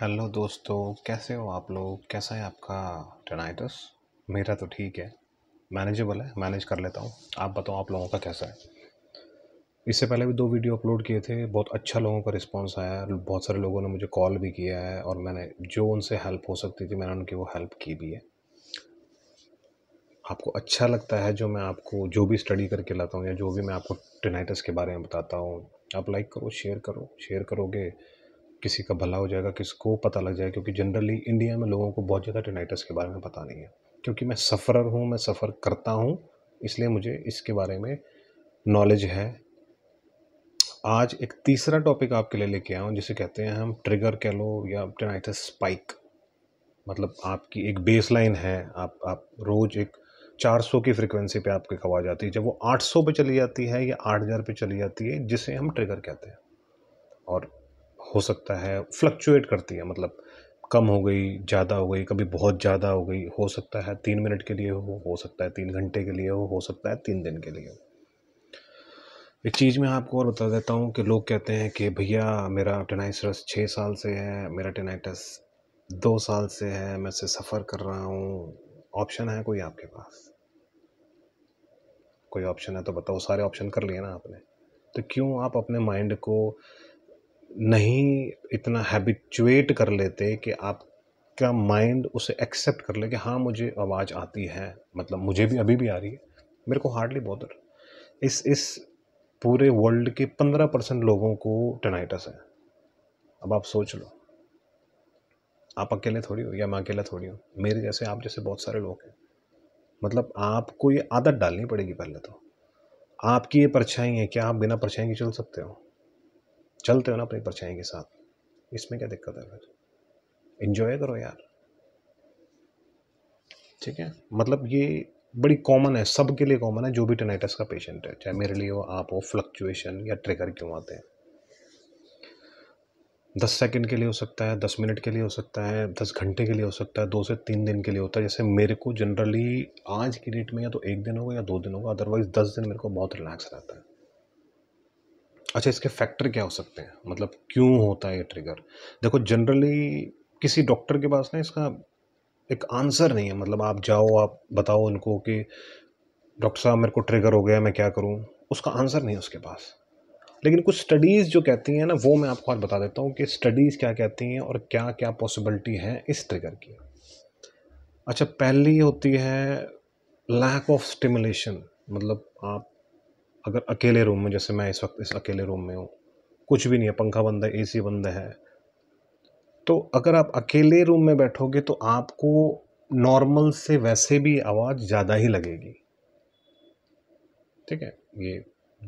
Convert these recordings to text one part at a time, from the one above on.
hello दोस्तों कैसे हो आप लोग कैसा है आपका टेनाइटस मेरा तो ठीक है मैनेजेबल है मैनेज कर लेता हूँ आप बताओ आप लोगों का कैसा है इससे पहले भी दो वीडियो अपलोड किए थे बहुत अच्छा लोगों का रिस्पांस आया बहुत सारे लोगों ने मुझे कॉल भी किया है और मैंने जो उनसे हेल्प हो सकती थी मैंने उनकी वो हेल्प की भी है आपको अच्छा लगता है जो मैं आपको जो भी स्टडी करके लाता हूँ या जो भी मैं आपको टेनाइटस के बारे में बताता हूँ आप लाइक करो शेयर करो शेयर करोगे किसी का भला हो जाएगा किसको पता लग जाएगा क्योंकि जनरली इंडिया में लोगों को बहुत ज़्यादा टेनाइटस के बारे में पता नहीं है क्योंकि मैं सफ़रर हूँ मैं सफ़र करता हूँ इसलिए मुझे इसके बारे में नॉलेज है आज एक तीसरा टॉपिक आपके लिए लेके आया हूँ जिसे कहते हैं हम ट्रिगर कह लो या टेनाइटस स्पाइक मतलब आपकी एक बेस लाइन है आप आप रोज़ एक 400 की फ्रिक्वेंसी पे आपके कवा जाती है जब वो 800 पे चली जाती है या 8000 पे चली जाती है जिसे हम ट्रिगर कहते हैं और हो सकता है फ्लक्चुएट करती है मतलब कम हो गई ज़्यादा हो गई कभी बहुत ज़्यादा हो गई हो सकता है तीन मिनट के लिए हो हो सकता है तीन घंटे के लिए हो हो सकता है तीन दिन के लिए हो एक चीज़ मैं आपको और बता देता हूँ कि लोग कहते हैं कि भैया मेरा टेनाइसरस छः साल से है मेरा टेनाइटस दो साल से है मैं से सफ़र कर रहा हूँ ऑप्शन है कोई आपके पास कोई ऑप्शन है तो बताओ सारे ऑप्शन कर लिए ना आपने तो क्यों आप अपने माइंड को नहीं इतना हैबिचुएट कर लेते कि आपका माइंड उसे एक्सेप्ट कर ले कि हाँ मुझे आवाज़ आती है मतलब मुझे भी अभी भी आ रही है मेरे को हार्डली बहुत इस इस पूरे वर्ल्ड के पंद्रह परसेंट लोगों को टनाइटस है अब आप सोच लो आप अकेले थोड़ी हो या मैं अकेला थोड़ी हूँ मेरे जैसे आप जैसे बहुत सारे लोग हैं मतलब आपको ये आदत डालनी पड़ेगी पहले तो आपकी ये परछाई है क्या आप बिना परछाई के चल सकते हो चलते हो ना अपनी परछाई के साथ इसमें क्या दिक्कत है फिर इन्जॉय करो यार ठीक है मतलब ये बड़ी कॉमन है सब के लिए कॉमन है जो भी टनाइटस का पेशेंट है चाहे मेरे लिए हो आप हो फ्लक्चुएशन या ट्रिगर क्यों आते हैं दस सेकंड के लिए हो सकता है दस मिनट के लिए हो सकता है दस घंटे के लिए हो सकता है दो से तीन दिन के लिए होता है जैसे मेरे को जनरली आज की डेट में या तो एक दिन होगा या दो दिन होगा अदरवाइज़ दस दिन मेरे को बहुत रिलैक्स रहता है अच्छा इसके फैक्टर क्या हो सकते हैं मतलब क्यों होता है ये ट्रिगर देखो जनरली किसी डॉक्टर के पास ना इसका एक आंसर नहीं है मतलब आप जाओ आप बताओ उनको कि डॉक्टर साहब मेरे को ट्रिगर हो गया मैं क्या करूँ उसका आंसर नहीं है उसके पास लेकिन कुछ स्टडीज़ जो कहती हैं ना वो मैं आपको आज बता देता हूँ कि स्टडीज़ क्या कहती हैं और क्या क्या पॉसिबिलिटी है इस ट्रिगर की अच्छा पहली होती है लैक ऑफ स्टिमुलेशन मतलब आप अगर अकेले रूम में जैसे मैं इस वक्त इस अकेले रूम में हूँ कुछ भी नहीं है पंखा बंद है एसी बंद है तो अगर आप अकेले रूम में बैठोगे तो आपको नॉर्मल से वैसे भी आवाज़ ज़्यादा ही लगेगी ठीक है ये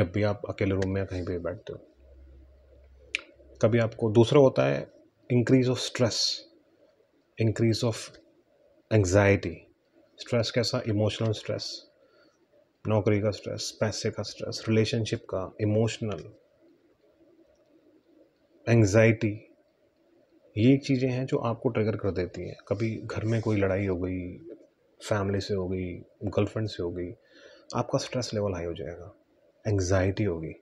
जब भी आप अकेले रूम में कहीं पर बैठते हो कभी आपको दूसरा होता है increase of stress increase of anxiety stress कैसा इमोशनल स्ट्रेस नौकरी का स्ट्रेस पैसे का स्ट्रेस रिलेशनशिप का इमोशनल एंग्जाइटी ये चीज़ें हैं जो आपको ट्रिगर कर देती हैं कभी घर में कोई लड़ाई हो गई फैमिली से हो गई गर्लफ्रेंड से हो गई आपका स्ट्रेस लेवल हाई हो जाएगा एंग्जाइटी होगी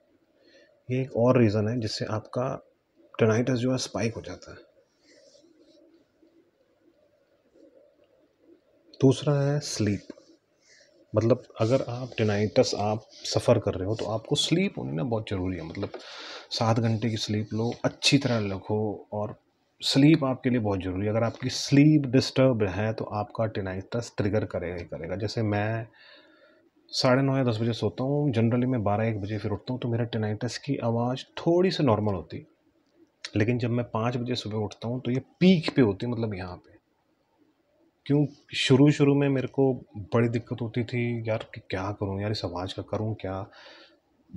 ये एक और रीज़न है जिससे आपका टनाइटस जो है स्पाइक हो जाता है दूसरा है स्लीप मतलब अगर आप टिनाइटस आप सफ़र कर रहे हो तो आपको स्लीप होनी ना बहुत ज़रूरी है मतलब सात घंटे की स्लीप लो अच्छी तरह लखो और स्लीप आपके लिए बहुत ज़रूरी है अगर आपकी स्लीप डिस्टर्ब है तो आपका टिनाइटस ट्रिगर करेगा ही करेगा जैसे मैं साढ़े नौ या दस बजे सोता हूँ जनरली मैं बारह एक बजे फिर उठता हूँ तो मेरा टिनाइटस की आवाज़ थोड़ी सी नॉर्मल होती लेकिन जब मैं पाँच बजे सुबह उठता हूँ तो ये पीक पे होती है मतलब यहाँ पे क्यों शुरू शुरू में मेरे को बड़ी दिक्कत होती थी यार कि क्या करूँ यार इस आवाज़ का करूँ क्या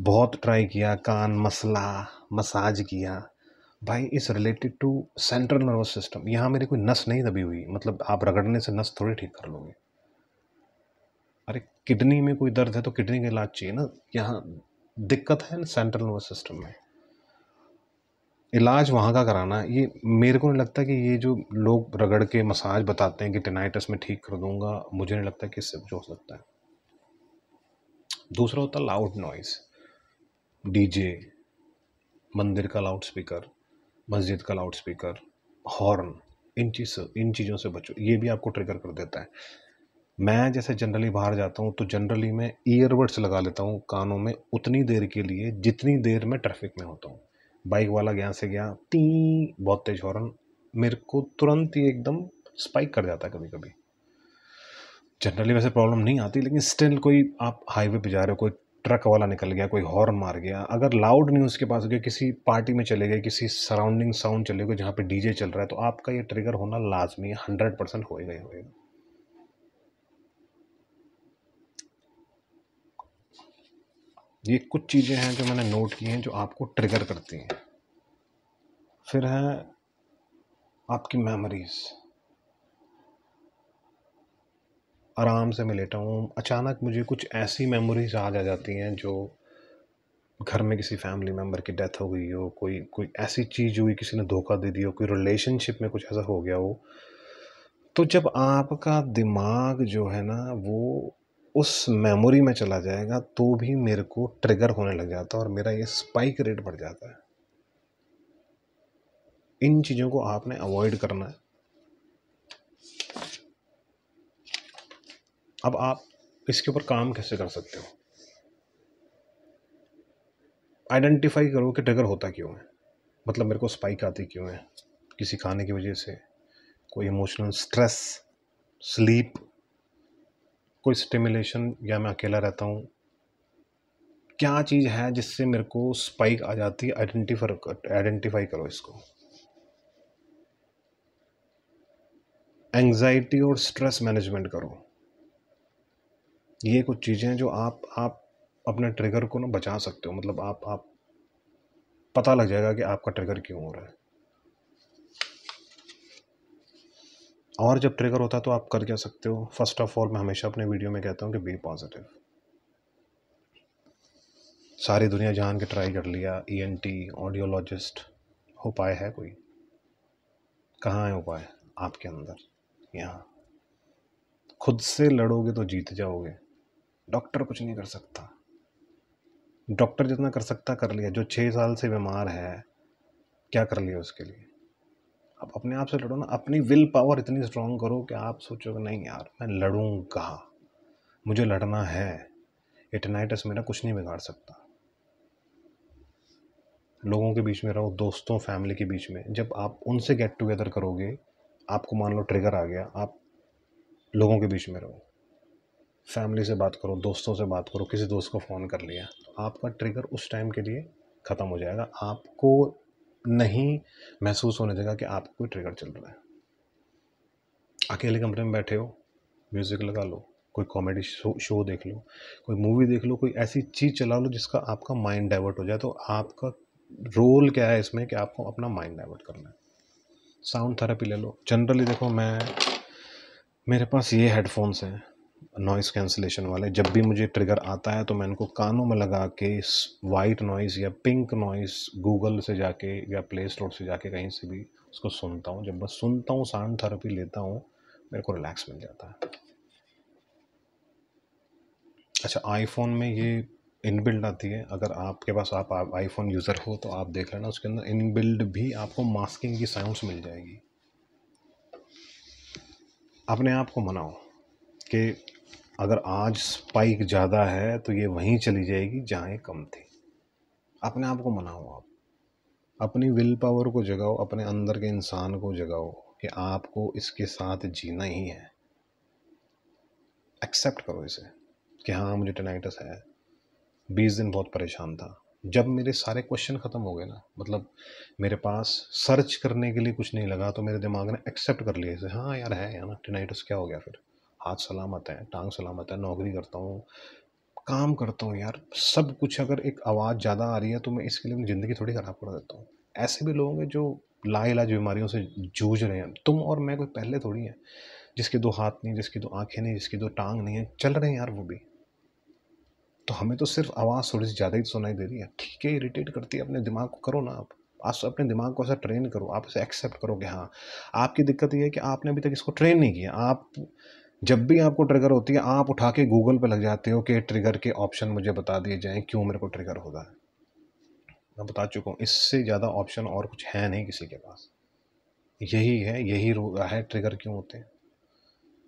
बहुत ट्राई किया कान मसला मसाज किया भाई इस related to central nervous system यहाँ मेरी कोई नस नहीं दबी हुई मतलब आप रगड़ने से नस थोड़ी ठीक कर लोगे अरे किडनी में कोई दर्द है तो किडनी का इलाज चाहिए ना यहाँ दिक्कत है ना सेंट्रल नर्वस सिस्टम में इलाज वहाँ का कराना ये मेरे को नहीं लगता कि ये जो लोग रगड़ के मसाज बताते हैं कि टेनाइटस में ठीक कर दूंगा मुझे नहीं लगता कि इससे कुछ हो सकता है दूसरा होता लाउड नॉइस डीजे मंदिर का लाउड स्पीकर मस्जिद का लाउड स्पीकर हॉर्न इन चीज़ इन चीज़ों से बचो ये भी आपको ट्रिगर कर देता है मैं जैसे जनरली बाहर जाता हूँ तो जनरली मैं ईयरबड्स लगा लेता हूँ कानों में उतनी देर के लिए जितनी देर मैं ट्रैफिक में होता हूँ बाइक वाला यहाँ से गया ती बहुत तेज हॉर्न मेरे को तुरंत ही एकदम स्पाइक कर जाता है कभी कभी जनरली वैसे प्रॉब्लम नहीं आती लेकिन स्टिल कोई आप हाईवे पे जा रहे हो कोई ट्रक वाला निकल गया कोई हॉर्न मार गया अगर लाउड नहीं उसके पास हो गया किसी पार्टी में चले गए किसी सराउंडिंग साउंड चले गए जहाँ पे डीजे चल रहा है तो आपका ये ट्रिगर होना लाजमी है हंड्रेड परसेंट होएगा ही होएगा ये कुछ चीज़ें हैं जो मैंने नोट की हैं जो आपको ट्रिगर करती हैं फिर है आपकी मेमोरीज़ आराम से मैं लेटा हूँ अचानक मुझे कुछ ऐसी मेमोरीज आ आ जाती हैं जो घर में किसी फैमिली मेम्बर की डेथ हो गई हो कोई कोई ऐसी चीज़ हुई किसी ने धोखा दे दिया हो कोई रिलेशनशिप में कुछ ऐसा हो गया हो तो जब आपका दिमाग जो है ना वो उस मेमोरी में चला जाएगा तो भी मेरे को ट्रिगर होने लग जाता है और मेरा ये स्पाइक रेट बढ़ जाता है इन चीज़ों को आपने अवॉइड करना है अब आप इसके ऊपर काम कैसे कर सकते हो आइडेंटिफाई करो कि ट्रिगर होता क्यों है मतलब मेरे को स्पाइक आती क्यों है किसी खाने की वजह से कोई इमोशनल स्ट्रेस स्लीप कोई स्टिमुलेशन या मैं अकेला रहता हूँ क्या चीज़ है जिससे मेरे को स्पाइक आ जाती है आइडेंटिफाई आइडेंटिफाई करो इसको एंजाइटी और स्ट्रेस मैनेजमेंट करो ये कुछ चीज़ें हैं जो आप आप अपने ट्रिगर को ना बचा सकते हो मतलब आप आप पता लग जाएगा कि आपका ट्रिगर क्यों हो रहा है और जब ट्रिगर होता है तो आप कर क्या सकते हो फर्स्ट ऑफ ऑल मैं हमेशा अपने वीडियो में कहता हूँ कि बी पॉजिटिव सारी दुनिया जान के ट्राई कर लिया ई एन टी ऑडियोलॉजिस्ट उपाय है कोई कहाँ है उपाय आपके अंदर यहाँ खुद से लड़ोगे तो जीत जाओगे डॉक्टर कुछ नहीं कर सकता डॉक्टर जितना कर सकता कर लिया जो छः साल से बीमार है क्या कर लिया उसके लिए आप अपने आप से लड़ो ना अपनी विल पावर इतनी स्ट्रांग करो कि आप सोचोगे नहीं यार मैं लड़ूंगा मुझे लड़ना है इटनाइटस मेरा कुछ नहीं बिगाड़ सकता लोगों के बीच में रहो दोस्तों फैमिली के बीच में जब आप उनसे गेट टुगेदर करोगे आपको मान लो ट्रिगर आ गया आप लोगों के बीच में रहो फैमिली से बात करो दोस्तों से बात करो किसी दोस्त को फ़ोन कर लिया तो आपका ट्रिगर उस टाइम के लिए ख़त्म हो जाएगा आपको नहीं महसूस होने देगा कि आपको कोई ट्रिगर चल रहा है अकेले कमरे में बैठे हो म्यूज़िक लगा लो कोई कॉमेडी शो शो देख लो कोई मूवी देख लो कोई ऐसी चीज़ चला लो जिसका आपका माइंड डाइवर्ट हो जाए तो आपका रोल क्या है इसमें कि आपको अपना माइंड डाइवर्ट करना है साउंड थेरेपी ले लो जनरली देखो मैं मेरे पास ये हेडफोन्स हैं नॉइस कैंसिलेशन वाले जब भी मुझे ट्रिगर आता है तो मैं इनको कानों में लगा के वाइट नॉइज या पिंक नॉइज गूगल से जाके या प्ले स्टोर से जाके कहीं से भी उसको सुनता हूँ जब मैं सुनता हूँ साउंड थेरेपी लेता हूँ मेरे को रिलैक्स मिल जाता है अच्छा आईफोन में ये इनबिल्ड आती है अगर आपके पास आप आईफोन यूज़र हो तो आप देख लेना उसके अंदर इनबिल्ड भी आपको मास्किंग की साउंड्स मिल जाएगी अपने आप को मनाओ कि अगर आज स्पाइक ज़्यादा है तो ये वहीं चली जाएगी जहाँ ये कम थी अपने आप को मनाओ आप अपनी विल पावर को जगाओ अपने अंदर के इंसान को जगाओ कि आपको इसके साथ जीना ही है एक्सेप्ट करो इसे कि हाँ मुझे टेनाइटस है बीस दिन बहुत परेशान था जब मेरे सारे क्वेश्चन ख़त्म हो गए ना मतलब मेरे पास सर्च करने के लिए कुछ नहीं लगा तो मेरे दिमाग ने एक्सेप्ट कर लिया इसे हाँ यार है यार ना टेनाइटस क्या हो गया फिर हाथ सलामत है टांग सलामत है नौकरी करता हूँ काम करता हूँ यार सब कुछ अगर एक आवाज़ ज़्यादा आ रही है तो मैं इसके लिए ज़िंदगी थोड़ी ख़राब कर देता हूँ ऐसे भी लोग हैं जो लाइलाज बीमारियों से जूझ रहे हैं तुम और मैं कोई पहले थोड़ी है जिसके दो हाथ नहीं जिसकी दो आंखें नहीं जिसकी दो टांग नहीं है चल रहे हैं यार वो भी तो हमें तो सिर्फ आवाज़ थोड़ी सी ज़्यादा ही सुनाई दे रही है ठीक है इरीटेट करती है अपने दिमाग को करो ना आप आप अपने दिमाग को ऐसा ट्रेन करो आप इसे एक्सेप्ट करो कि हाँ आपकी दिक्कत ये है कि आपने अभी तक इसको ट्रेन नहीं किया आप जब भी आपको ट्रिगर होती है आप उठा के गूगल पे लग जाते हो कि ट्रिगर के ऑप्शन मुझे बता दिए जाएं क्यों मेरे को ट्रिगर हो रहा है मैं बता चुका हूँ इससे ज़्यादा ऑप्शन और कुछ है नहीं किसी के पास यही है यही रहा है ट्रिगर क्यों होते हैं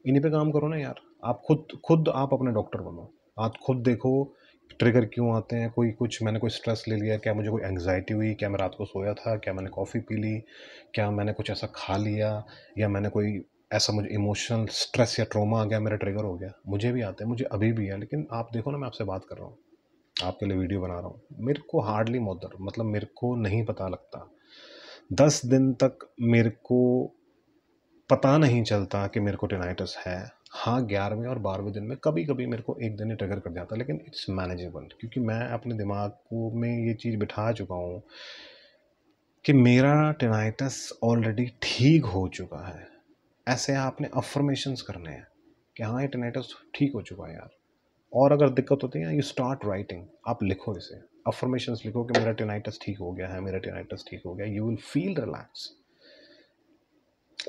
इन्हीं पे काम करो ना यार आप खुद खुद आप अपने डॉक्टर बनो आप खुद देखो ट्रिगर क्यों आते हैं कोई कुछ मैंने कोई स्ट्रेस ले लिया क्या मुझे कोई एंगजाइटी हुई क्या मैं रात को सोया था क्या मैंने कॉफ़ी पी ली क्या मैंने कुछ ऐसा खा लिया या मैंने कोई ऐसा मुझे इमोशनल स्ट्रेस या ट्रोमा आ गया मेरा ट्रिगर हो गया मुझे भी आता है मुझे अभी भी है लेकिन आप देखो ना मैं आपसे बात कर रहा हूँ आपके लिए वीडियो बना रहा हूँ मेरे को हार्डली मोदर मतलब मेरे को नहीं पता लगता दस दिन तक मेरे को पता नहीं चलता कि मेरे को टेनाइटस है हाँ ग्यारहवें और बारहवें दिन में कभी कभी मेरे को एक दिन ही ट्रिगर कर जाता लेकिन इट्स मैनेजेबल क्योंकि मैं अपने दिमाग को में ये चीज़ बिठा चुका हूँ कि मेरा टेनाइटस ऑलरेडी ठीक हो चुका है ऐसे आपने अफर्मेशंस करने हैं कि हाँ ये टनेटस ठीक हो चुका है यार और अगर दिक्कत होती है यू स्टार्ट राइटिंग आप लिखो इसे अफर्मेशंस लिखो कि मेरा टेनाइटस ठीक हो गया है मेरा टेनाइटस ठीक हो गया यू विल फील रिलैक्स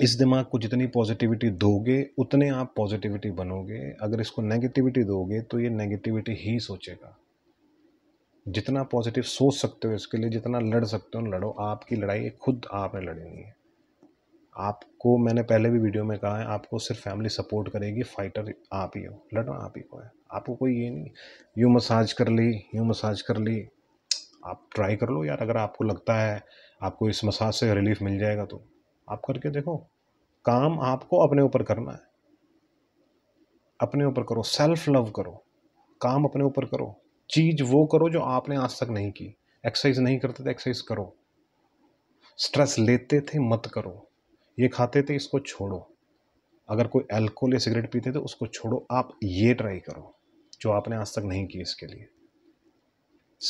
इस दिमाग को जितनी पॉजिटिविटी दोगे उतने आप पॉजिटिविटी बनोगे अगर इसको नेगेटिविटी दोगे तो ये नेगेटिविटी ही सोचेगा जितना पॉजिटिव सोच सकते हो इसके लिए जितना लड़ सकते हो लड़ो आपकी लड़ाई खुद आपने लड़नी है आपको मैंने पहले भी वीडियो में कहा है आपको सिर्फ फैमिली सपोर्ट करेगी फाइटर आप ही हो लड़ना आप ही को है आपको कोई ये नहीं यूँ मसाज कर ली यूँ मसाज कर ली आप ट्राई कर लो यार अगर आपको लगता है आपको इस मसाज से रिलीफ मिल जाएगा तो आप करके देखो काम आपको अपने ऊपर करना है अपने ऊपर करो सेल्फ लव करो काम अपने ऊपर करो चीज़ वो करो जो आपने आज तक नहीं की एक्सरसाइज नहीं करते थे एक्सरसाइज करो स्ट्रेस लेते थे मत करो ये खाते थे इसको छोड़ो अगर कोई अल्कोहल या सिगरेट पीते थे उसको छोड़ो आप ये ट्राई करो जो आपने आज तक नहीं की इसके लिए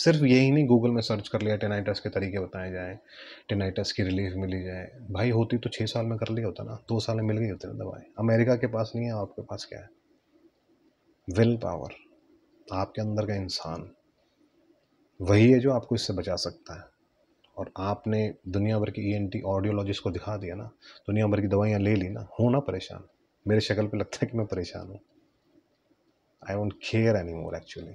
सिर्फ यही नहीं गूगल में सर्च कर लिया टेनाइटस के तरीके बताए जाए टेनाइटस की रिलीफ मिली जाए भाई होती तो छः साल में कर लिया होता ना दो साल में मिल गई होती ना दवाई अमेरिका के पास नहीं है आपके पास क्या है विल पावर आपके अंदर का इंसान वही है जो आपको इससे बचा सकता है और आपने दुनिया भर की ई एन टी ऑडियोलॉजिस्ट को दिखा दिया ना दुनिया भर की दवाइयाँ ले ली ना हो ना परेशान मेरे शक्ल पे लगता है कि मैं परेशान हूँ I won't care any more actually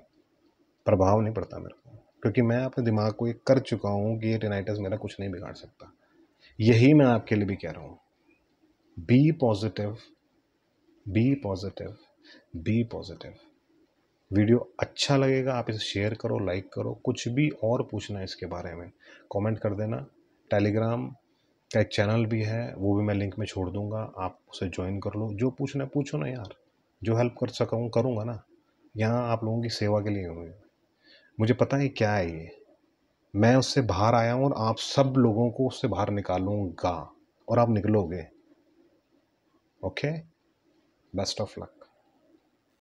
प्रभाव नहीं पड़ता मेरे को क्योंकि मैं अपने दिमाग को ये कर चुका हूँ कि ये टेनाइटस मेरा कुछ नहीं बिगाड़ सकता यही मैं आपके लिए भी कह रहा हूँ be positive be positive be positive video अच्छा लगेगा आप इसे शेयर करो लाइक करो कुछ भी और पूछना है इसके बारे में कमेंट कर देना टेलीग्राम का एक चैनल भी है वो भी मैं लिंक में छोड़ दूंगा आप उसे ज्वाइन कर लो जो पूछना है पूछो ना यार जो हेल्प कर सका करूँगा ना यहाँ आप लोगों की सेवा के लिए हुए मुझे पता है क्या है ये मैं उससे बाहर आया हूँ और आप सब लोगों को उससे बाहर निकालूंगा और आप निकलोगे ओके बेस्ट ऑफ लक